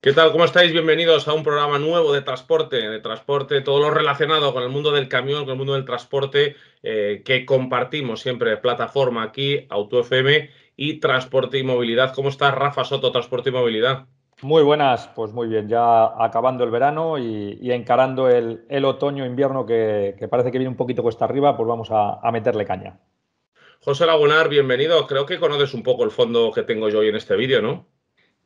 ¿Qué tal? ¿Cómo estáis? Bienvenidos a un programa nuevo de transporte, de transporte, todo lo relacionado con el mundo del camión, con el mundo del transporte, eh, que compartimos siempre plataforma aquí, AutoFM y Transporte y Movilidad. ¿Cómo estás, Rafa Soto, Transporte y Movilidad? Muy buenas, pues muy bien, ya acabando el verano y, encarando el, otoño-invierno que, parece que viene un poquito cuesta arriba, pues vamos a, a meterle caña. José Lagunar, bienvenido. Creo que conoces un poco el fondo que tengo yo hoy en este vídeo, ¿no?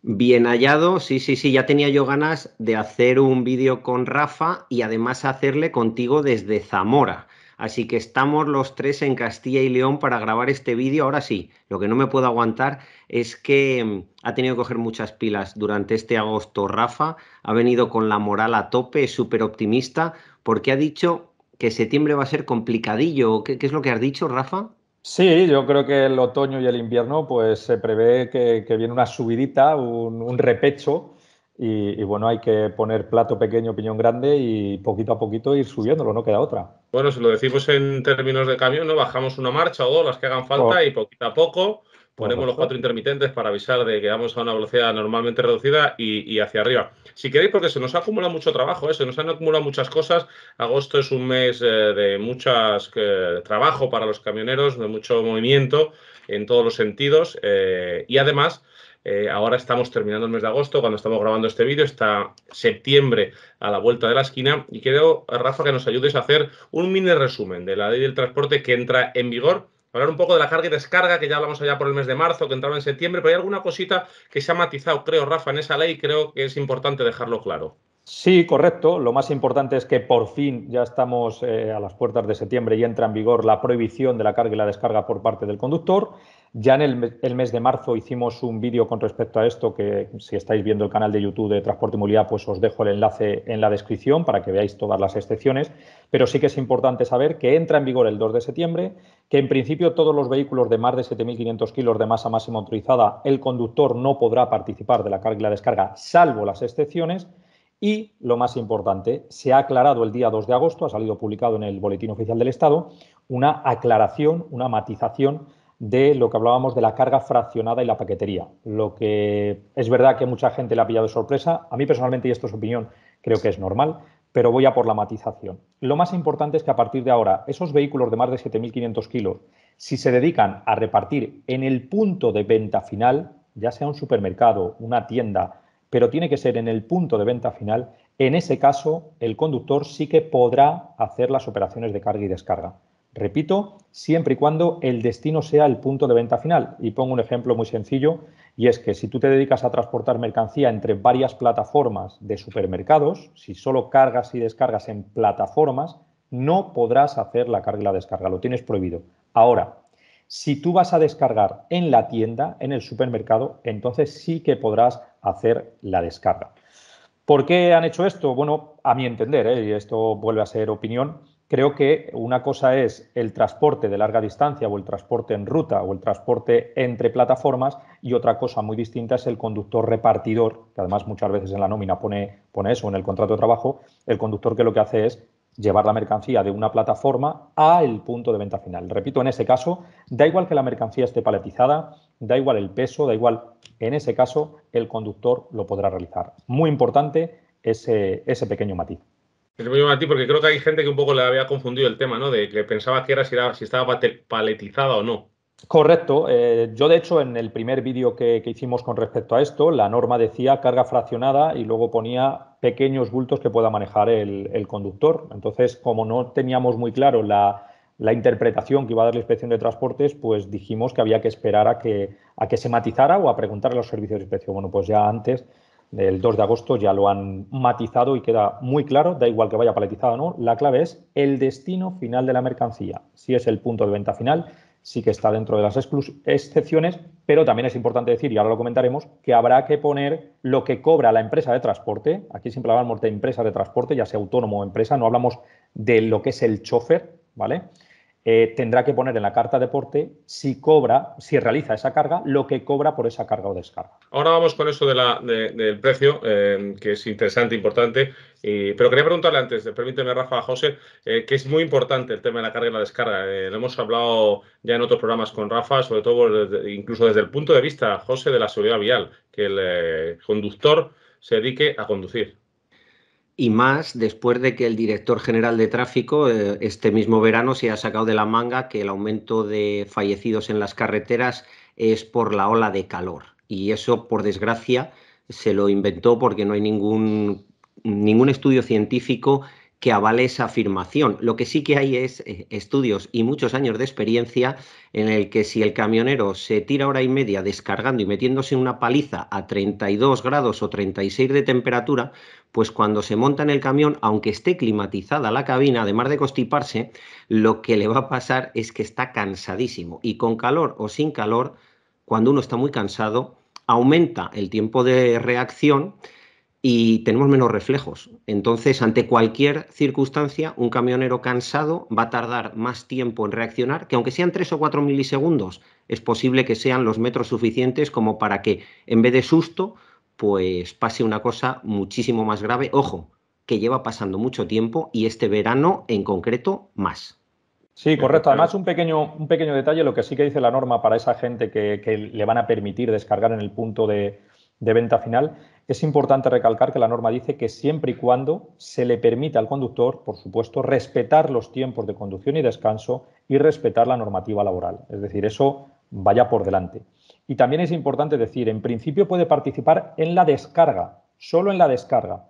Bien hallado, sí, sí, sí, ya tenía yo ganas de hacer un vídeo con Rafa y además hacerle contigo desde Zamora. Así que estamos los tres en Castilla y León para grabar este vídeo. Ahora sí, lo que no me puedo aguantar es que mm, ha tenido que coger muchas pilas durante este agosto Rafa, ha venido con la moral a tope, es súper optimista, porque ha dicho que septiembre va a ser complicadillo. ¿Qué, es lo que has dicho, Rafa? Sí, yo creo que el otoño y el invierno pues se prevé que, viene una subidita, un, repecho y, bueno, hay que poner plato pequeño, piñón grande y poquito a poquito ir subiéndolo, no queda otra. Bueno, si lo decimos en términos de camión, ¿no? bajamos una marcha o dos, las que hagan falta y poquito a poco Ponemos los cuatro intermitentes para avisar de que vamos a una velocidad normalmente reducida y, hacia arriba. Si queréis, porque se nos ha acumulado mucho trabajo, ¿eh? se nos han acumulado muchas cosas. Agosto es un mes eh, de mucho eh, trabajo para los camioneros, de mucho movimiento en todos los sentidos. y además, ahora estamos terminando el mes de agosto, cuando estamos grabando este vídeo, está septiembre a la vuelta de la esquina. Y quiero, Rafa, que nos ayudes a hacer un mini resumen de la ley del transporte que entra en vigor hablar un poco de la carga y descarga, que ya hablamos allá por el mes de marzo, que entraba en septiembre, pero hay alguna cosita que se ha matizado, creo, Rafa, en esa ley, creo que es importante dejarlo claro. Sí, correcto. Lo más importante es que por fin ya estamos eh, a las puertas de septiembre y entra en vigor la prohibición de la carga y la descarga por parte del conductor. Ya en el, mes de marzo hicimos un vídeo con respecto a esto que si estáis viendo el canal de YouTube de Transporte y Movilidad, pues os dejo el enlace en la descripción para que veáis todas las excepciones. Pero sí que es importante saber que entra en vigor el 2 de septiembre, que en principio todos los vehículos de más de 7.500 kilos de masa máxima autorizada, el conductor no podrá participar de la carga y la descarga, salvo las excepciones y lo más importante, se ha aclarado el día 2 de agosto, ha salido publicado en el Boletín Oficial del Estado, una aclaración, una matización de lo que hablábamos de la carga fraccionada y la paquetería. Lo que es verdad que mucha gente le ha pillado de sorpresa, a mí personalmente, y esto es opinión, creo que es normal, pero voy a por la matización. Lo más importante es que a partir de ahora, esos vehículos de más de 7.500 kilos, si se dedican a repartir en el punto de venta final, ya sea un supermercado, una tienda, pero tiene que ser en el punto de venta final. En ese caso, el conductor sí que podrá hacer las operaciones de carga y descarga. Repito, siempre y cuando el destino sea el punto de venta final. Y pongo un ejemplo muy sencillo, y es que si tú te dedicas a transportar mercancía entre varias plataformas de supermercados, si solo cargas y descargas en plataformas, no podrás hacer la carga y la descarga, lo tienes prohibido. Ahora, si tú vas a descargar en la tienda, en el supermercado, entonces sí que podrás hacer la descarga. ¿Por qué han hecho esto? Bueno, a mi entender, ¿eh? y esto vuelve a ser opinión, creo que una cosa es el transporte de larga distancia o el transporte en ruta o el transporte entre plataformas y otra cosa muy distinta es el conductor repartidor, que además muchas veces en la nómina pone, pone eso en el contrato de trabajo, el conductor que lo que hace es llevar la mercancía de una plataforma a el punto de venta final. Repito, en ese caso, da igual que la mercancía esté paletizada, da igual el peso, da igual, en ese caso, el conductor lo podrá realizar. Muy importante ese, pequeño matiz. El pequeño matiz porque creo que hay gente que un poco le había confundido el tema, ¿no? De que pensaba que era si, era, si estaba paletizada o no. Correcto. Eh, yo, de hecho, en el primer vídeo que, hicimos con respecto a esto, la norma decía carga fraccionada y luego ponía pequeños bultos que pueda manejar el, conductor. Entonces, como no teníamos muy claro la, interpretación que iba a dar la inspección de transportes, pues dijimos que había que esperar a que, a que se matizara o a preguntar a los servicios de inspección. Bueno, pues ya antes del 2 de agosto ya lo han matizado y queda muy claro, da igual que vaya paletizado o no, la clave es el destino final de la mercancía, si es el punto de venta final sí que está dentro de las excepciones, pero también es importante decir, y ahora lo comentaremos, que habrá que poner lo que cobra la empresa de transporte. Aquí siempre hablamos de empresa de transporte, ya sea autónomo o empresa, no hablamos de lo que es el chofer, ¿vale? Eh, tendrá que poner en la carta de porte si cobra, si realiza esa carga, lo que cobra por esa carga o descarga. Ahora vamos con eso de la, del precio, eh, que es interesante, importante. pero quería preguntarle antes, permíteme, Rafa, a José, eh, que es muy importante el tema de la carga y la descarga. lo hemos hablado ya en otros programas con Rafa, sobre todo incluso desde el punto de vista, José, de la seguridad vial, que el conductor se dedique a conducir y más después de que el director general de tráfico eh, este mismo verano se ha sacado de la manga que el aumento de fallecidos en las carreteras es por la ola de calor. Y eso, por desgracia, se lo inventó porque no hay ningún, ningún estudio científico que avale esa afirmación. Lo que sí que hay es eh, estudios y muchos años de experiencia en el que si el camionero se tira hora y media descargando y metiéndose una paliza a 32 grados o 36 de temperatura, pues cuando se monta en el camión, aunque esté climatizada la cabina, además de constiparse, lo que le va a pasar es que está cansadísimo. Y con calor o sin calor, cuando uno está muy cansado, aumenta el tiempo de reacción y tenemos menos reflejos. Entonces, ante cualquier circunstancia, un camionero cansado va a tardar más tiempo en reaccionar, que aunque sean tres o cuatro milisegundos, es posible que sean los metros suficientes como para que, en vez de susto, pues pase una cosa muchísimo más grave. Ojo, que lleva pasando mucho tiempo y este verano en concreto más. Sí, correcto. Además, un pequeño, un pequeño detalle, lo que sí que dice la norma para esa gente que le van a permitir descargar en el punto de, de venta final, es importante recalcar que la norma dice que siempre y cuando se le permita al conductor, por supuesto, respetar los tiempos de conducción y descanso y respetar la normativa laboral. Es decir, eso vaya por delante. Y también es importante decir, en principio puede participar en la descarga, solo en la descarga.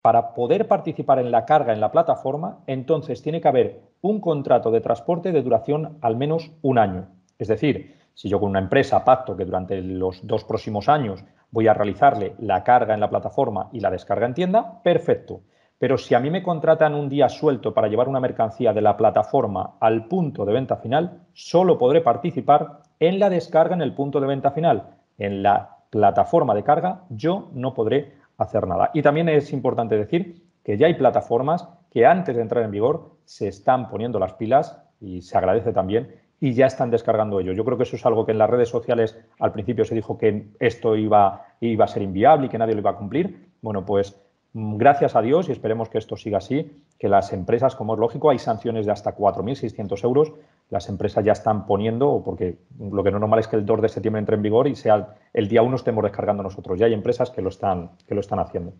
Para poder participar en la carga en la plataforma, entonces tiene que haber un contrato de transporte de duración al menos un año. Es decir, si yo con una empresa pacto que durante los dos próximos años voy a realizarle la carga en la plataforma y la descarga en tienda, perfecto. Pero si a mí me contratan un día suelto para llevar una mercancía de la plataforma al punto de venta final, solo podré participar en la descarga en el punto de venta final. En la plataforma de carga yo no podré hacer nada. Y también es importante decir que ya hay plataformas que antes de entrar en vigor se están poniendo las pilas y se agradece también y ya están descargando ello. Yo creo que eso es algo que en las redes sociales al principio se dijo que esto iba, iba a ser inviable y que nadie lo iba a cumplir. Bueno, pues mm, gracias a Dios y esperemos que esto siga así, que las empresas, como es lógico, hay sanciones de hasta 4.600 euros. Las empresas ya están poniendo, porque lo que no es normal es que el 2 de septiembre entre en vigor y sea el día 1 estemos descargando nosotros. Ya hay empresas que lo están, que lo están haciendo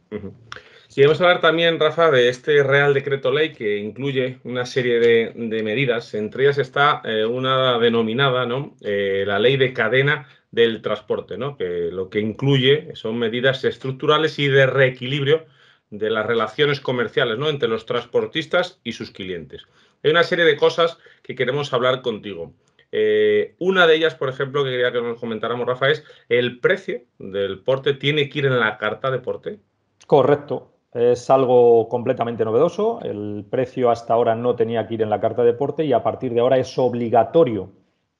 vamos a hablar también, Rafa, de este Real Decreto Ley que incluye una serie de, medidas. Entre ellas está eh, una denominada ¿no? Eh, la ley de cadena del transporte, ¿no? que lo que incluye son medidas estructurales y de reequilibrio de las relaciones comerciales entre los transportistas y sus clientes. Hay una serie de cosas que queremos hablar contigo. Eh, una de ellas, por ejemplo, que quería que nos comentáramos, Rafa, es el precio del porte tiene que ir en la carta de porte. Correcto. Es algo completamente novedoso. El precio hasta ahora no tenía que ir en la carta de deporte y a partir de ahora es obligatorio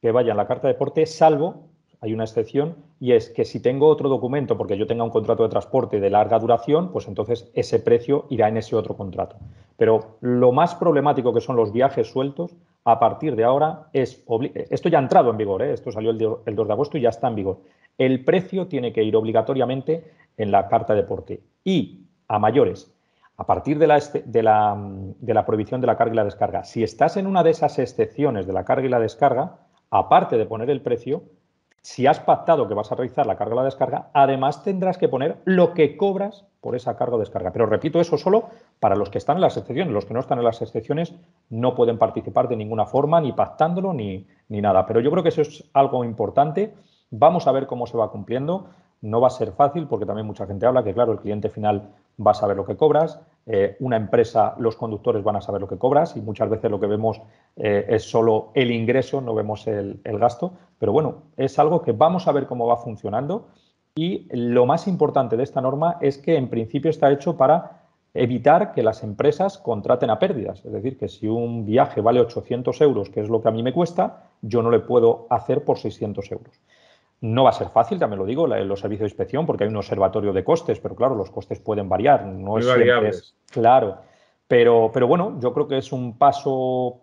que vaya en la carta de deporte, salvo, hay una excepción, y es que si tengo otro documento, porque yo tenga un contrato de transporte de larga duración, pues entonces ese precio irá en ese otro contrato. Pero lo más problemático que son los viajes sueltos, a partir de ahora es... Esto ya ha entrado en vigor, ¿eh? esto salió el 2 de agosto y ya está en vigor. El precio tiene que ir obligatoriamente en la carta de deporte. Y a mayores, a partir este, de la, de, la, prohibición de la carga y la descarga. Si estás en una de esas excepciones de la carga y la descarga, aparte de poner el precio, si has pactado que vas a realizar la carga o la descarga, además tendrás que poner lo que cobras por esa carga o descarga. Pero repito, eso solo para los que están en las excepciones. Los que no están en las excepciones no pueden participar de ninguna forma, ni pactándolo, ni, ni nada. Pero yo creo que eso es algo importante. Vamos a ver cómo se va cumpliendo. No va a ser fácil porque también mucha gente habla que, claro, el cliente final vas a ver lo que cobras, eh, una empresa, los conductores van a saber lo que cobras y muchas veces lo que vemos eh, es solo el ingreso, no vemos el, gasto, pero bueno, es algo que vamos a ver cómo va funcionando y lo más importante de esta norma es que en principio está hecho para evitar que las empresas contraten a pérdidas, es decir, que si un viaje vale 800 euros, que es lo que a mí me cuesta, yo no le puedo hacer por 600 euros. No va a ser fácil, también lo digo, los servicios de inspección, porque hay un observatorio de costes, pero claro, los costes pueden variar, no es variables. claro. Pero, pero bueno, yo creo que es un paso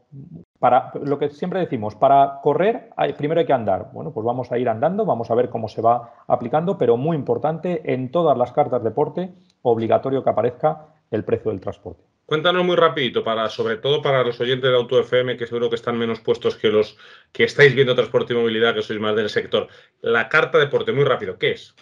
para lo que siempre decimos, para correr hay, primero hay que andar. Bueno, pues vamos a ir andando, vamos a ver cómo se va aplicando, pero muy importante, en todas las cartas de porte, obligatorio que aparezca el precio del transporte. Cuéntanos muy rapidito, para, sobre todo para los oyentes de Auto FM, que seguro que están menos puestos que los que estáis viendo transporte y movilidad, que sois más del sector. La carta de deporte, muy rápido, ¿qué es?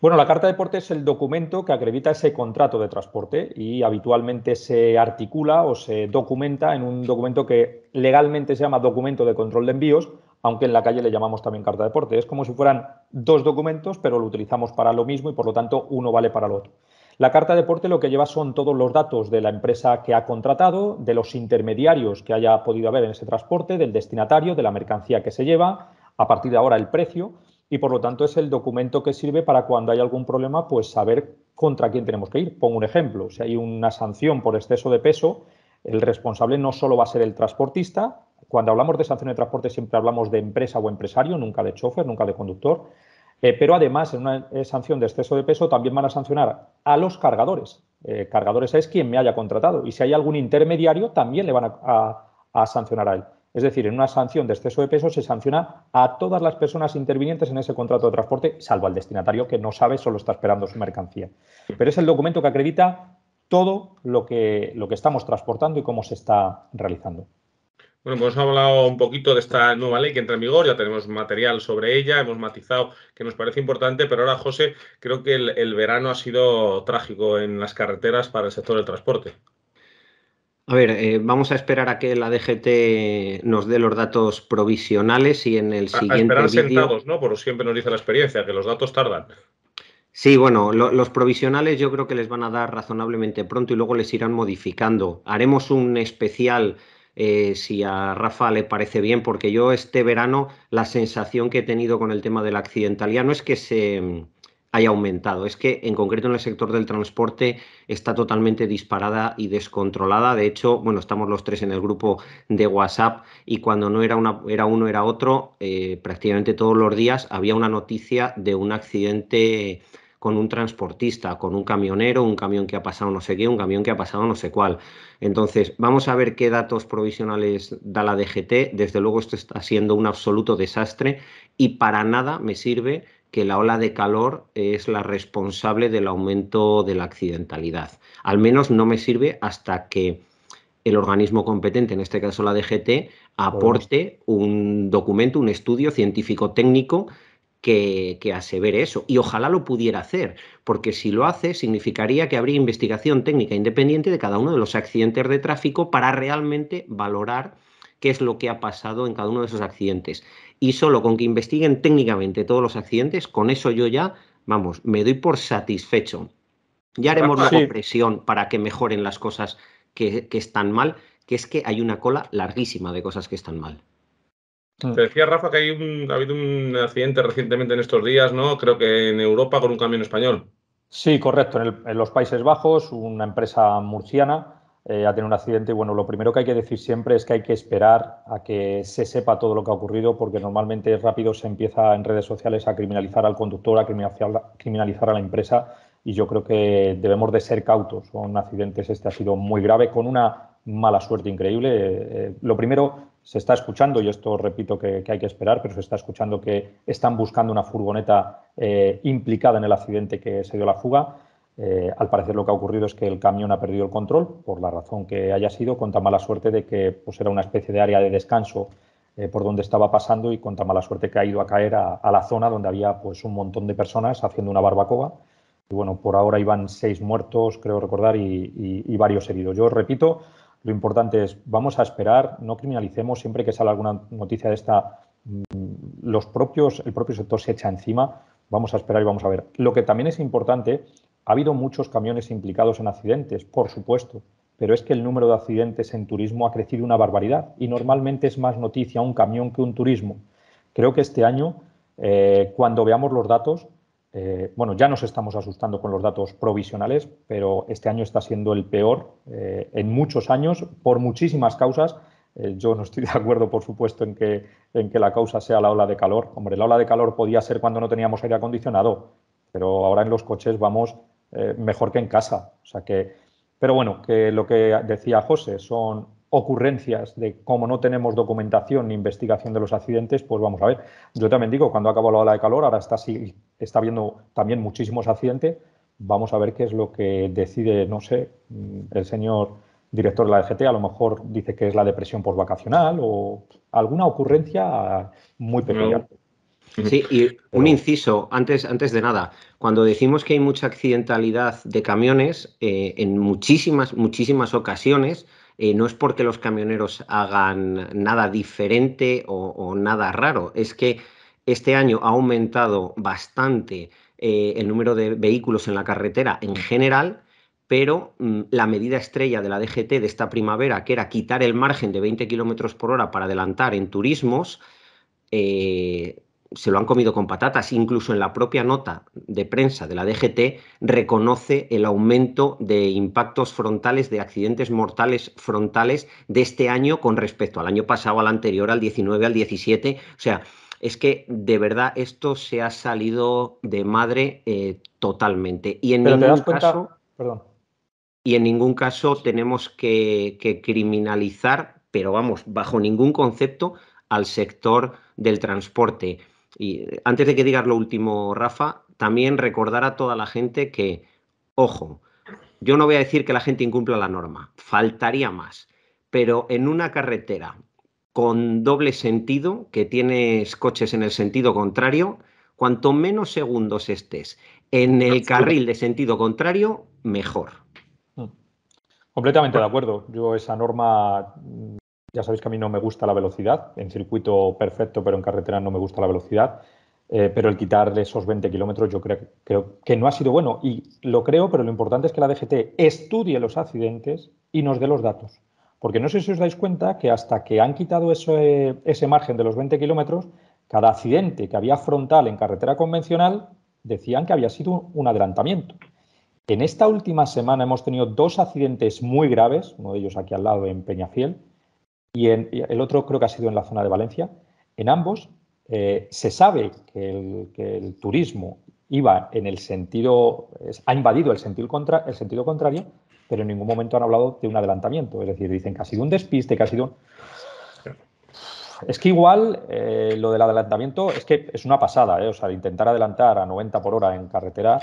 Bueno, la carta de deporte es el documento que acredita ese contrato de transporte y habitualmente se articula o se documenta en un documento que legalmente se llama documento de control de envíos, aunque en la calle le llamamos también carta de deporte. Es como si fueran dos documentos, pero lo utilizamos para lo mismo y por lo tanto uno vale para el otro. La carta de porte lo que lleva son todos los datos de la empresa que ha contratado, de los intermediarios que haya podido haber en ese transporte, del destinatario, de la mercancía que se lleva, a partir de ahora el precio y por lo tanto es el documento que sirve para cuando hay algún problema pues saber contra quién tenemos que ir. Pongo un ejemplo, si hay una sanción por exceso de peso, el responsable no solo va a ser el transportista, cuando hablamos de sanción de transporte siempre hablamos de empresa o empresario, nunca de chofer, nunca de conductor, eh, pero además, en una sanción de exceso de peso también van a sancionar a los cargadores. Eh, cargadores es quien me haya contratado. Y si hay algún intermediario, también le van a, sancionar a él. Es decir, en una sanción de exceso de peso se sanciona a todas las personas intervinientes en ese contrato de transporte, salvo al destinatario que no sabe, solo está esperando su mercancía. Pero es el documento que acredita todo lo lo que estamos transportando y cómo se está realizando. Bueno, pues hemos hablado un poquito de esta nueva ley que entra en vigor, ya tenemos material sobre ella, hemos matizado que nos parece importante, pero ahora, José, creo que el, verano ha sido trágico en las carreteras para el sector del transporte. A ver, eh, vamos a esperar a que la DGT nos dé los datos provisionales y en el siguiente. A esperar sentados, ¿no? Por siempre nos dice la experiencia, que los datos tardan. Sí, bueno, los provisionales yo creo que les van a dar razonablemente pronto y luego les irán modificando. Haremos un especial eh, si a Rafa le parece bien, porque yo este verano la sensación que he tenido con el tema de la accidentalidad no es que se mm, haya aumentado, es que en concreto en el sector del transporte está totalmente disparada y descontrolada. De hecho, bueno, estamos los tres en el grupo de WhatsApp y cuando no era, una, era uno, era otro, eh, prácticamente todos los días había una noticia de un accidente con un transportista, con un camionero, un camión que ha pasado no sé qué, un camión que ha pasado no sé cuál. Entonces, vamos a ver qué datos provisionales da la DGT. Desde luego esto está siendo un absoluto desastre y para nada me sirve que la ola de calor es la responsable del aumento de la accidentalidad. Al menos no me sirve hasta que el organismo competente, en este caso la DGT, aporte un documento, un estudio científico-técnico que, que, asevere eso. Y ojalá lo pudiera hacer, porque si lo hace, significaría que habría investigación técnica independiente de cada uno de los accidentes de tráfico para realmente valorar qué es lo que ha pasado en cada uno de esos accidentes. Y solo con que investiguen técnicamente todos los accidentes, con eso yo ya, vamos, me doy por satisfecho. Ya haremos la presión para que mejoren las cosas que están mal, que es que hay una cola larguísima de cosas que están mal. Mm. Te decía Rafa que hay un, ha habido un accidente recientemente en estos días, ¿no? Creo que en Europa con un camión español. Sí, correcto. En, los Países Bajos, una empresa murciana eh, ha tenido un accidente y bueno, lo primero que hay que decir siempre es que hay que esperar a que se sepa todo lo que ha ocurrido porque normalmente rápido se empieza en redes sociales a criminalizar al conductor, a criminalizar a la empresa y yo creo que debemos de ser cautos Un accidentes. Este ha sido muy grave, con una mala suerte increíble. Eh, eh, lo primero, se está escuchando, y esto repito que, hay que esperar, pero se está escuchando que están buscando una furgoneta eh, implicada en el accidente que se dio la fuga. Eh, al parecer lo que ha ocurrido es que el camión ha perdido el control, por la razón que haya sido, con tan mala suerte de que pues, era una especie de área de descanso eh, por donde estaba pasando y con tan mala suerte que ha ido a caer a, la zona donde había pues, un montón de personas haciendo una barbacoa. Y bueno, por ahora iban seis muertos, creo recordar, y varios heridos. Yo repito, lo importante es, vamos a esperar, no criminalicemos siempre que sale alguna noticia de esta, mm, los propios, el propio sector se echa encima, vamos a esperar y vamos a ver. Lo que también es importante, ha habido muchos camiones implicados en accidentes, por supuesto, pero es que el número de accidentes en turismo ha crecido una barbaridad y normalmente es más noticia un camión que un turismo. Creo que este año, eh, cuando veamos los datos, eh, bueno, ya nos estamos asustando con los datos provisionales, pero este año está siendo el peor eh, en muchos años por muchísimas causas. Eh, yo no estoy de acuerdo, por supuesto, en que, en que la causa sea la ola de calor. Hombre, la ola de calor podía ser cuando no teníamos aire acondicionado, pero ahora en los coches vamos mejor que en casa. O sea que, pero bueno, que lo que decía José son ocurrencias de cómo no tenemos documentación ni investigación de los accidentes, pues vamos a ver. Yo también digo, cuando acabado la ola de calor, ahora está, sí, está habiendo también muchísimos accidentes, vamos a ver qué es lo que decide, no sé, mm, el señor director de la EGT, a lo mejor dice que es la depresión post-vacacional o alguna ocurrencia muy peculiar. Sí, y un inciso, antes, antes de nada, cuando decimos que hay mucha accidentalidad de camiones, eh, en muchísimas, muchísimas ocasiones, eh, no es porque los camioneros hagan nada diferente o, nada raro, es que este año ha aumentado bastante eh, el número de vehículos en la carretera en general, pero mm, la medida estrella de la DGT de esta primavera, que era quitar el margen de 20 kilómetros por hora para adelantar en turismos, eh, se lo han comido con patatas. Incluso en la propia nota de prensa de la DGT reconoce el aumento de impactos frontales, de accidentes mortales frontales de este año con respecto al año pasado, al anterior, al 19, al 17. O sea, es que de verdad esto se ha salido de madre eh, totalmente. Y en ningún caso. Perdón. Y en ningún caso tenemos que criminalizar pero vamos, bajo ningún concepto al sector del transporte. Y antes de que digas lo último, Rafa, también recordar a toda la gente que, ojo, yo no voy a decir que la gente incumpla la norma, faltaría más, pero en una carretera con doble sentido, que tienes coches en el sentido contrario, cuanto menos segundos estés en el carril de sentido contrario, mejor. Mm. Completamente de acuerdo. Yo esa norma mm, ya sabéis que a mí no me gusta la velocidad, en circuito perfecto, pero en carretera no me gusta la velocidad. Eh, pero el quitarle esos 20 kilómetros yo creo, que no ha sido bueno. Y lo creo, pero lo importante es que la DGT estudie los accidentes y nos dé los datos. Porque no sé si os dais cuenta que hasta que han quitado eh, ese margen de los 20 kilómetros, cada accidente que había frontal en carretera convencional decían que había sido un adelantamiento. En esta última semana hemos tenido dos accidentes muy graves, uno de ellos aquí al lado en Peñafiel, y, el otro creo que ha sido en la zona de Valencia. En ambos eh, se sabe que el, turismo iba en el sentido, ha invadido el sentido, contrario, pero en ningún momento han hablado de un adelantamiento. Es decir, dicen que ha sido un despiste, que ha sido un... Es que igual eh, lo del adelantamiento es que es una pasada, eh. o sea, intentar adelantar a 90 por hora en carretera,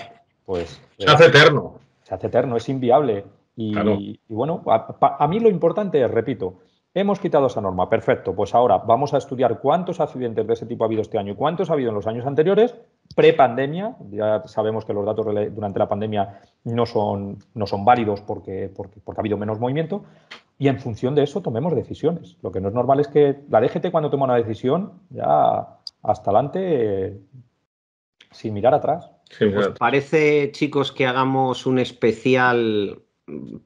pues... Se hace eterno. Se hace eterno, es inviable. Y, bueno, a, a mí lo importante, repito, Hemos quitado esa norma, perfecto. Pues ahora vamos a estudiar cuántos accidentes de ese tipo ha habido este año y cuántos ha habido en los años anteriores, prepandemia. Ya sabemos que los datos durante la pandemia no son, no son válidos porque, porque, ha habido menos movimiento. Y en función de eso tomemos decisiones. Lo que no es normal es que la DGT cuando toma una decisión, ya hasta adelante, sin mirar atrás. parece, chicos, que hagamos un especial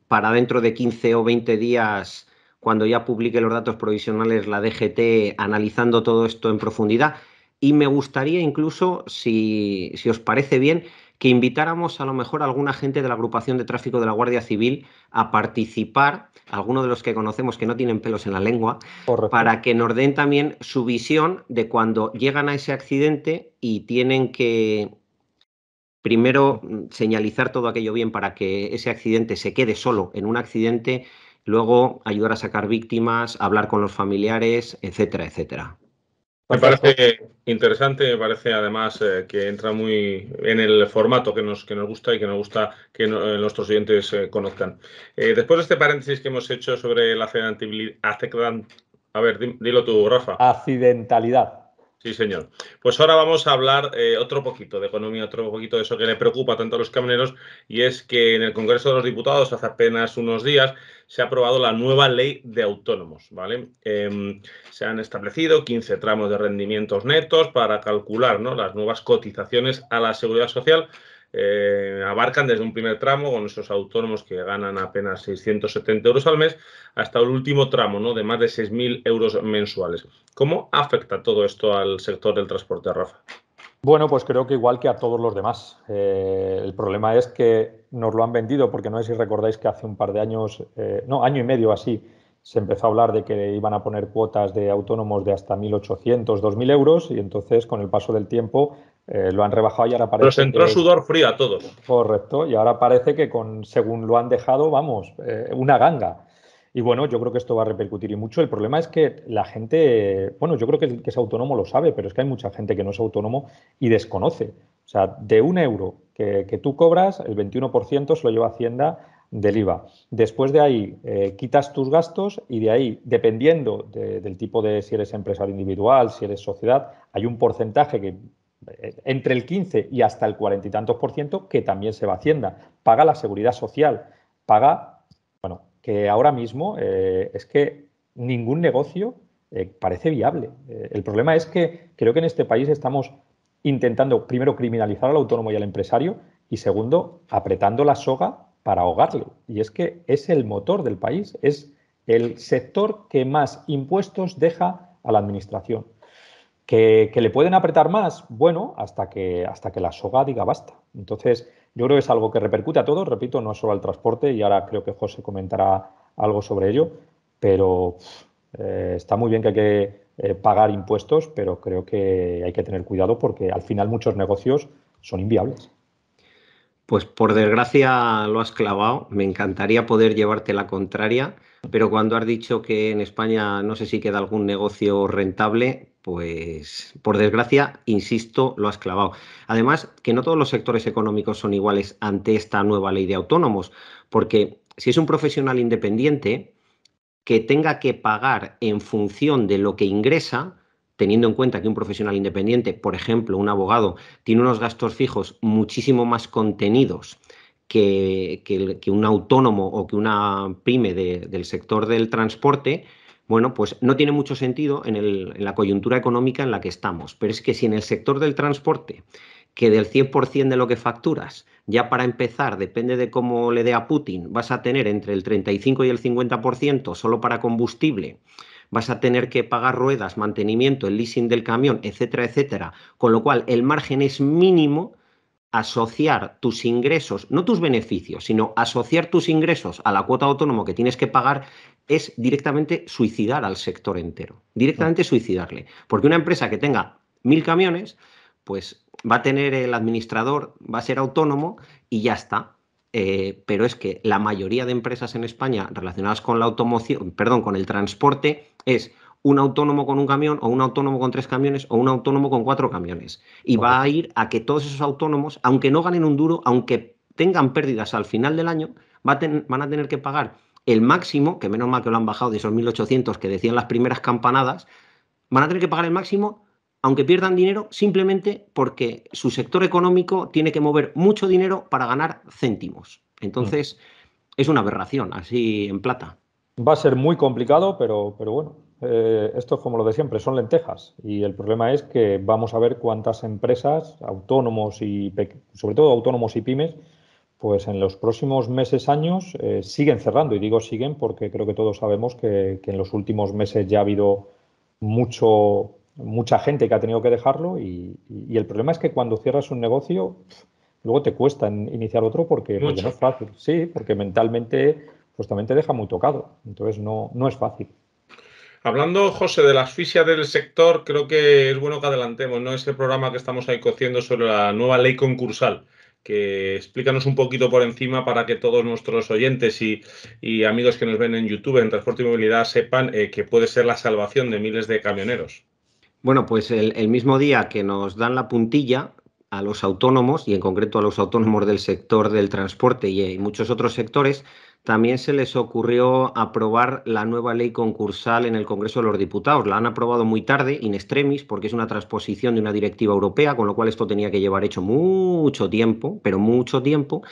para dentro de 15 o 20 días cuando ya publique los datos provisionales la DGT analizando todo esto en profundidad. Y me gustaría incluso, si, os parece bien, que invitáramos a lo mejor a alguna gente de la agrupación de tráfico de la Guardia Civil a participar, algunos de los que conocemos que no tienen pelos en la lengua, para que nos den también su visión de cuando llegan a ese accidente y tienen que primero señalizar todo aquello bien para que ese accidente se quede solo en un accidente luego ayudar a sacar víctimas, hablar con los familiares, etcétera, etcétera. Me parece interesante, me parece además eh, que entra muy en el formato que nos, que nos gusta y que nos gusta que eh, nuestros oyentes eh, conozcan. después de este paréntesis que hemos hecho sobre la accidentalidad, a ver, dilo tú, Rafa. Accidentalidad. Sí, señor. Pues ahora vamos a hablar eh, otro poquito de economía, otro poquito de eso que le preocupa tanto a los camioneros, y es que en el Congreso de los Diputados, hace apenas unos días, se ha aprobado la nueva ley de autónomos. ¿vale? Em, se han establecido 15 tramos de rendimientos netos para calcular ¿no? las nuevas cotizaciones a la seguridad social eh, abarcan desde un primer tramo con esos autónomos que ganan apenas 670 euros al mes hasta el último tramo ¿no? de más de 6.000 euros mensuales. ¿Cómo afecta todo esto al sector del transporte, Rafa? Bueno, pues creo que igual que a todos los demás. Eh, el problema es que nos lo han vendido, porque no sé si recordáis que hace un par de años, eh, no, año y medio así, se empezó a hablar de que iban a poner cuotas de autónomos de hasta 1.800, 2.000 euros y entonces con el paso del tiempo eh, lo han rebajado y ahora parece. los entró sudor frío a todos. Correcto, y ahora parece que con según lo han dejado, vamos, eh, una ganga. Y bueno, yo creo que esto va a repercutir y mucho. El problema es que la gente, bueno, yo creo que el que es autónomo lo sabe, pero es que hay mucha gente que no es autónomo y desconoce. O sea, de un euro que, tú cobras, el 21% se lo lleva Hacienda del IVA. Después de ahí, eh, quitas tus gastos y de ahí, dependiendo del tipo de si eres empresario individual, si eres sociedad, hay un porcentaje que entre el 15 y hasta el cuarenta y tantos por ciento que también se va Hacienda. Paga la seguridad social, paga, bueno, que ahora mismo eh, es que ningún negocio eh, parece viable. Eh, el problema es que creo que en este país estamos intentando, primero, criminalizar al autónomo y al empresario y, segundo, apretando la soga para ahogarlo Y es que es el motor del país, es el sector que más impuestos deja a la administración. ¿Que, le pueden apretar más? Bueno, hasta que, hasta que la soga diga basta. Entonces, yo creo que es algo que repercute a todos, repito, no solo al transporte, y ahora creo que José comentará algo sobre ello, pero eh, está muy bien que hay que eh, pagar impuestos, pero creo que hay que tener cuidado porque al final muchos negocios son inviables. Pues por desgracia lo has clavado. Me encantaría poder llevarte la contraria, pero cuando has dicho que en España no sé si queda algún negocio rentable, pues por desgracia, insisto, lo has clavado. Además, que no todos los sectores económicos son iguales ante esta nueva ley de autónomos, porque si es un profesional independiente que tenga que pagar en función de lo que ingresa, teniendo en cuenta que un profesional independiente, por ejemplo, un abogado, tiene unos gastos fijos muchísimo más contenidos que, un autónomo o que una pyme del sector del transporte, bueno, pues no tiene mucho sentido en, la coyuntura económica en la que estamos. Pero es que si en el sector del transporte, que del 100% de lo que facturas, ya para empezar, depende de cómo le dé a Putin, vas a tener entre el 35 y el 50% solo para combustible, vas a tener que pagar ruedas, mantenimiento, el leasing del camión, etcétera, etcétera. Con lo cual, el margen es mínimo asociar tus ingresos, no tus beneficios, sino asociar tus ingresos a la cuota autónoma que tienes que pagar es directamente suicidar al sector entero, directamente mm. suicidarle. Porque una empresa que tenga mil camiones, pues va a tener el administrador, va a ser autónomo y ya está. Eh, pero es que la mayoría de empresas en España relacionadas con la automoción, perdón, con el transporte, es un autónomo con un camión o un autónomo con tres camiones o un autónomo con cuatro camiones. Y va a ir a que todos esos autónomos, aunque no ganen un duro, aunque tengan pérdidas al final del año, van a tener que pagar el máximo, que menos mal que lo han bajado de esos 1.800 que decían las primeras campanadas, van a tener que pagar el máximo aunque pierdan dinero, simplemente porque su sector económico tiene que mover mucho dinero para ganar céntimos. Entonces, mm. es una aberración, así en plata. Va a ser muy complicado, pero, pero bueno, eh, esto es como lo de siempre, son lentejas. Y el problema es que vamos a ver cuántas empresas, autónomos y sobre todo autónomos y pymes, pues en los próximos meses, años, eh, siguen cerrando. Y digo siguen porque creo que todos sabemos que, en los últimos meses ya ha habido mucho, mucha gente que ha tenido que dejarlo. Y, el problema es que cuando cierras un negocio, luego te cuesta iniciar otro porque, no es fácil. Sí, porque mentalmente justamente te deja muy tocado. Entonces no, es fácil. Hablando, José, de la asfixia del sector, creo que es bueno que adelantemos ¿no? este programa que estamos ahí cociendo sobre la nueva ley concursal que explícanos un poquito por encima para que todos nuestros oyentes y, amigos que nos ven en YouTube, en Transporte y Movilidad, sepan eh, que puede ser la salvación de miles de camioneros. Bueno, pues el, mismo día que nos dan la puntilla a los autónomos, y en concreto a los autónomos del sector del transporte y eh, muchos otros sectores, también se les ocurrió aprobar la nueva ley concursal en el Congreso de los Diputados. La han aprobado muy tarde, in extremis, porque es una transposición de una directiva europea, con lo cual esto tenía que llevar hecho mucho tiempo, pero mucho tiempo.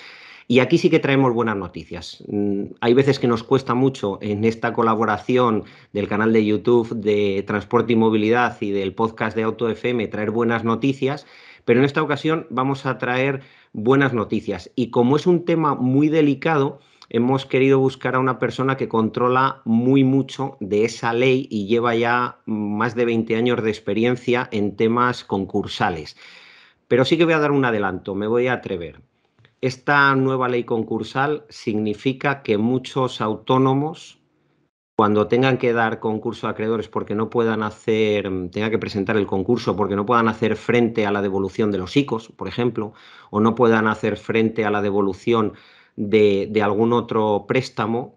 Y aquí sí que traemos buenas noticias. Mm, hay veces que nos cuesta mucho en esta colaboración del canal de YouTube de Transporte y Movilidad y del podcast de Auto FM traer buenas noticias, pero en esta ocasión vamos a traer buenas noticias. Y como es un tema muy delicado, hemos querido buscar a una persona que controla muy mucho de esa ley y lleva ya más de 20 años de experiencia en temas concursales. Pero sí que voy a dar un adelanto, me voy a atrever. Esta nueva ley concursal significa que muchos autónomos, cuando tengan que dar concurso a acreedores porque no puedan hacer, tengan que presentar el concurso porque no puedan hacer frente a la devolución de los ICOs, por ejemplo, o no puedan hacer frente a la devolución de, algún otro préstamo,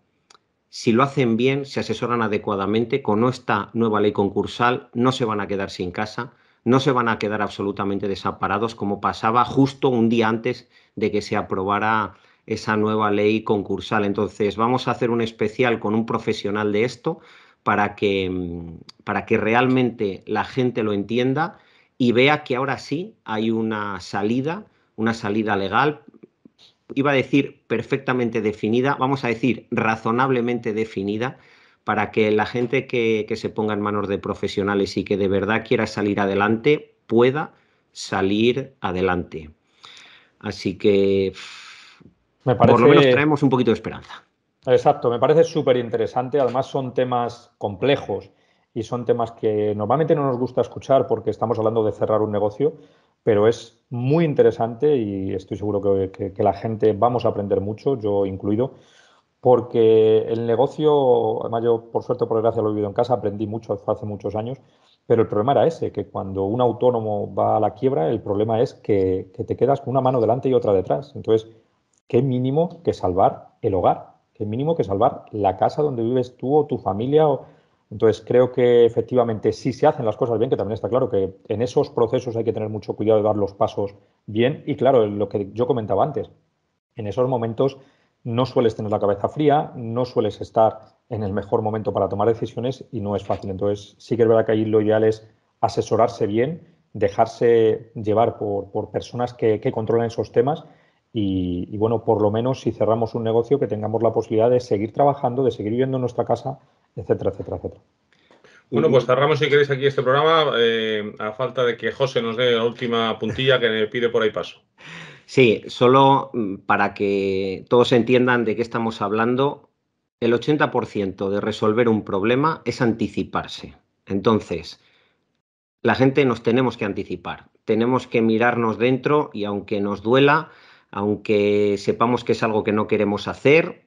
si lo hacen bien, se asesoran adecuadamente, con esta nueva ley concursal no se van a quedar sin casa, no se van a quedar absolutamente desamparados como pasaba justo un día antes de que se aprobara esa nueva ley concursal. Entonces, vamos a hacer un especial con un profesional de esto para que, para que realmente la gente lo entienda y vea que ahora sí hay una salida, una salida legal iba a decir perfectamente definida, vamos a decir razonablemente definida, para que la gente que, se ponga en manos de profesionales y que de verdad quiera salir adelante pueda salir adelante. Así que por lo menos traemos un poquito de esperanza. Exacto, me parece súper interesante. Además son temas complejos y son temas que normalmente no nos gusta escuchar porque estamos hablando de cerrar un negocio, pero es muy interesante y estoy seguro que, la gente vamos a aprender mucho, yo incluido, porque el negocio, además yo por suerte, por gracia lo he vivido en casa, aprendí mucho hace muchos años, pero el problema era ese, que cuando un autónomo va a la quiebra, el problema es que, que te quedas con una mano delante y otra detrás. Entonces, qué mínimo que salvar el hogar, qué mínimo que salvar la casa donde vives tú o tu familia o, entonces, creo que efectivamente sí se hacen las cosas bien, que también está claro que en esos procesos hay que tener mucho cuidado de dar los pasos bien. Y claro, lo que yo comentaba antes, en esos momentos no sueles tener la cabeza fría, no sueles estar en el mejor momento para tomar decisiones y no es fácil. Entonces, sí que es verdad que ahí lo ideal es asesorarse bien, dejarse llevar por, personas que, que controlan esos temas y, y, bueno, por lo menos si cerramos un negocio, que tengamos la posibilidad de seguir trabajando, de seguir viviendo en nuestra casa, etcétera, etcétera, etcétera. Bueno, pues cerramos si queréis aquí este programa, eh, a falta de que José nos dé la última puntilla que le pide por ahí paso. Sí, solo mm, para que todos entiendan de qué estamos hablando, el 80% de resolver un problema es anticiparse. Entonces, la gente nos tenemos que anticipar, tenemos que mirarnos dentro y aunque nos duela, aunque sepamos que es algo que no queremos hacer,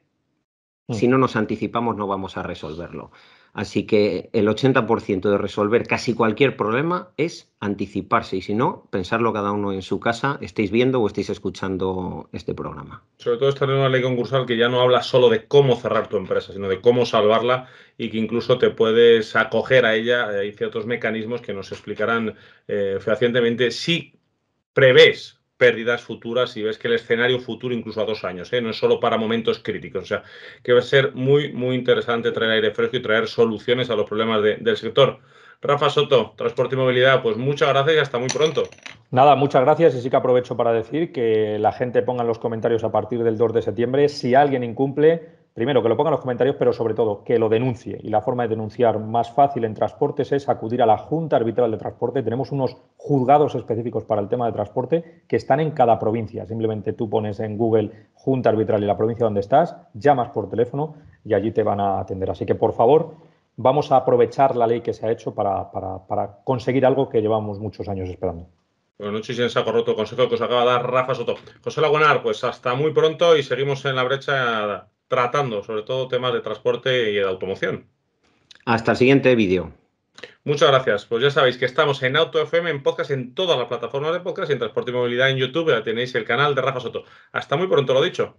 Mm. Si no nos anticipamos, no vamos a resolverlo. Así que el 80% de resolver casi cualquier problema es anticiparse y si no, pensarlo cada uno en su casa, estéis viendo o estéis escuchando este programa. Sobre todo esta en una ley concursal que ya no habla solo de cómo cerrar tu empresa, sino de cómo salvarla y que incluso te puedes acoger a ella. Hay ciertos mecanismos que nos explicarán eh, fehacientemente si prevés pérdidas futuras y ves que el escenario futuro incluso a dos años, ¿eh? no es solo para momentos críticos. O sea, que va a ser muy, muy interesante traer aire fresco y traer soluciones a los problemas del sector. Rafa Soto, Transporte y Movilidad, pues muchas gracias y hasta muy pronto. Nada, muchas gracias y sí que aprovecho para decir que la gente ponga en los comentarios a partir del 2 de septiembre si alguien incumple primero, que lo ponga en los comentarios, pero sobre todo, que lo denuncie. Y la forma de denunciar más fácil en transportes es acudir a la Junta Arbitral de Transporte. Tenemos unos juzgados específicos para el tema de transporte que están en cada provincia. Simplemente tú pones en Google Junta Arbitral y la provincia donde estás, llamas por teléfono y allí te van a atender. Así que, por favor, vamos a aprovechar la ley que se ha hecho para, conseguir algo que llevamos muchos años esperando. Buenas noches y en saco roto, consejo que os acaba de dar Rafa Soto. José Lagunar, pues hasta muy pronto y seguimos en la brecha tratando, sobre todo temas de transporte y de automoción. Hasta el siguiente vídeo. Muchas gracias. Pues ya sabéis que estamos en Auto FM, en podcast, en todas las plataformas de podcast y en Transporte y Movilidad en YouTube. Ya tenéis el canal de Rafa Soto. Hasta muy pronto, lo dicho.